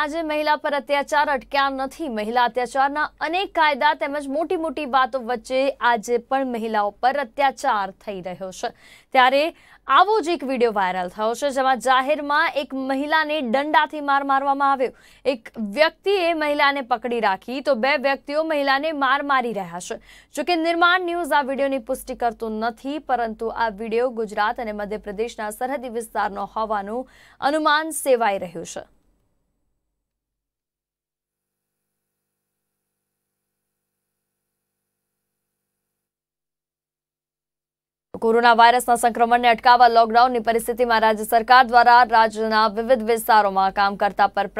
આજે મહિલા પર અત્યાચાર અટક્યા નથી મહિલા અત્યાચારના અનેક કાયદા તેમજ મોટી મોટી વાતો વચ્ચે આજે પણ મહિલાઓ પર અત્યાચાર થઈ રહ્યો છે ત્યારે આવો જ એક વિડીયો વાયરલ થયો છે જેમાં જાહેરમાં એક મહિલાને દંડાથી માર મારવામાં આવ્યો એક વ્યક્તિએ મહિલાને પકડી રાખી તો બે વ્યક્તિઓ મહિલાને માર મારી રહ્યા છે જોકે નિર્માણ ન્યૂઝ આ વિડીયોની પુષ્ટિ કરતું નથી પરંતુ આ વિડીયો ગુજરાત અને મધ્યપ્રદેશના સરહદી વિસ્તારનો હોવાનું અનુમાન સેવાઈ રહ્યું છે કોરોના વાયરસના સંક્રમણને અટકાવવા લોકડાઉનની પરિસ્થિતિમાં રાજ્ય સરકાર દ્વારા રાજ્યના વિવિધ વિસ્તારોમાં કામ કરતા પર